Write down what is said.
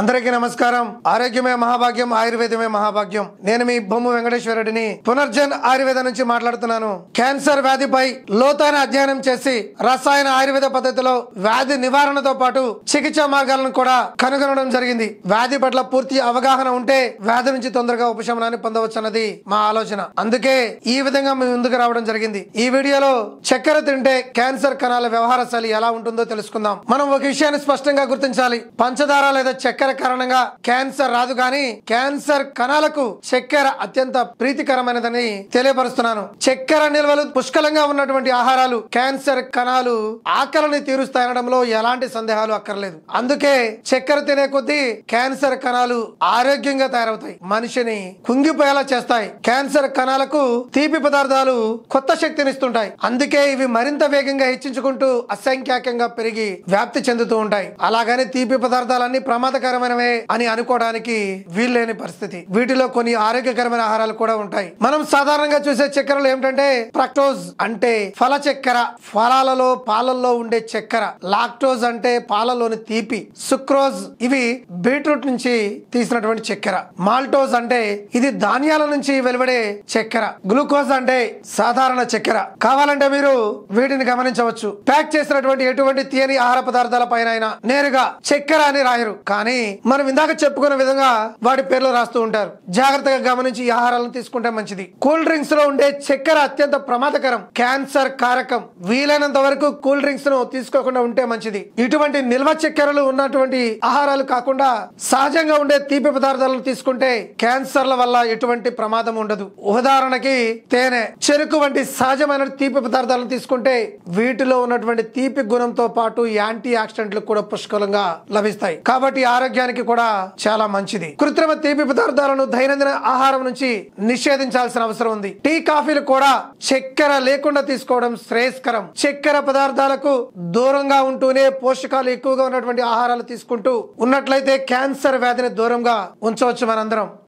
అందరికీ నమస్కారం ఆరోగ్యమే మహాభాగ్యం ఆయుర్వేదమే మహాభాగ్యం నేను మీ బొమ్మ వెంకటేశ్వరుడిని పునర్జన్ ఆయుర్వేద నుంచి మాట్లాడుతున్నాను క్యాన్సర్ వ్యాధిపై లోతైన అధ్యయనం చేసి రసాయన ఆయుర్వేద పద్ధతిలో వ్యాధి నివారణతో పాటు చికిత్సా మార్గాలను కూడా కనుగొనడం జరిగింది వ్యాధి పట్ల పూర్తి అవగాహన ఉంటే వ్యాధి నుంచి తొందరగా ఉపశమనాన్ని పొందవచ్చు అన్నది మా ఆలోచన అందుకే ఈ విధంగా మేము ముందుకు రావడం జరిగింది ఈ వీడియోలో చక్కెర తింటే క్యాన్సర్ కణాల వ్యవహార శైలి ఎలా ఉంటుందో తెలుసుకుందాం మనం ఒక విషయాన్ని స్పష్టంగా గుర్తించాలి పంచదార లేదా చక్కెర చక్కెర కారణంగా క్యాన్సర్ రాదు గాని క్యాన్సర్ కణాలకు చక్కెర అత్యంత ప్రీతికరమైనదని తెలియపరుస్తున్నాను చక్కెర నిల్వలు పుష్కలంగా ఉన్నటువంటి ఆహారాలు క్యాన్సర్ కణాలు ఆకలిని తీరుస్తాయనడంలో ఎలాంటి సందేహాలు అక్కర్లేదు అందుకే చక్కెర తినే కొద్దీ క్యాన్సర్ కణాలు ఆరోగ్యంగా తయారవుతాయి మనిషిని కుంగిపోయేలా చేస్తాయి క్యాన్సర్ కణాలకు తీపి పదార్థాలు కొత్త శక్తినిస్తుంటాయి అందుకే ఇవి మరింత వేగంగా హెచ్చించుకుంటూ అసంఖ్యాకంగా పెరిగి వ్యాప్తి చెందుతూ ఉంటాయి అలాగని తీపి పదార్థాలన్నీ ప్రమాదకర ఆరోగ్యకరమైనవే అని అనుకోవడానికి వీల్లేని పరిస్థితి వీటిలో కొన్ని ఆరోగ్యకరమైన ఆహారాలు కూడా ఉంటాయి మనం సాధారణంగా చూసే చక్కెరలు ఏమిటంటే ప్రక్టోజ్ అంటే ఫల చక్కెర ఫలాలలో పాలల్లో ఉండే చక్కెర లాక్టోజ్ అంటే పాలలోని తీపి సుక్రోజ్ ఇవి బీట్రూట్ నుంచి తీసినటువంటి చక్కెర మాల్టోజ్ అంటే ఇది ధాన్యాల నుంచి వెలువడే చక్కెర గ్లూకోజ్ అంటే సాధారణ చక్కెర కావాలంటే మీరు వీటిని గమనించవచ్చు ప్యాక్ చేసినటువంటి ఎటువంటి తీయని ఆహార పదార్థాల పైన నేరుగా చక్కెర అని రాయరు కానీ మనం ఇందాక చెప్పుకున్న విధంగా వాటి పేర్లు రాస్తూ ఉంటారు జాగ్రత్తగా గమనించి ఆహారాలను తీసుకుంటే మంచిది కూల్ డ్రింక్స్ లో ఉండే చక్కెర అత్యంత ప్రమాదకరం క్యాన్సర్ కారకం వీలైనంత వరకు కూల్ డ్రింక్స్ ను తీసుకోకుండా ఉంటే మంచిది ఇటువంటి నిల్వ చక్కెరలు ఉన్నటువంటి ఆహారాలు కాకుండా సహజంగా ఉండే తీపి పదార్థాలను తీసుకుంటే క్యాన్సర్ల వల్ల ఎటువంటి ప్రమాదం ఉండదు ఉదాహరణకి తేనె చెరుకు వంటి సహజమైన తీపి పదార్థాలను తీసుకుంటే వీటిలో ఉన్నటువంటి తీపి గుణంతో పాటు యాంటీ ఆక్సిడెంట్లు కూడా పుష్కలంగా లభిస్తాయి కాబట్టి ఆరోగ్య ఆరోగ్యానికి కూడా చాలా మంచిది కృత్రిమ తీపి పదార్థాలను దైనందిన ఆహారం నుంచి నిషేధించాల్సిన అవసరం ఉంది టీ కాఫీలు కూడా చక్కెర లేకుండా తీసుకోవడం శ్రేయస్కరం చక్కెర పదార్థాలకు దూరంగా ఉంటూనే పోషకాలు ఎక్కువగా ఉన్నటువంటి ఆహారాలు తీసుకుంటూ ఉన్నట్లయితే క్యాన్సర్ వ్యాధిని దూరంగా ఉంచవచ్చు మనందరం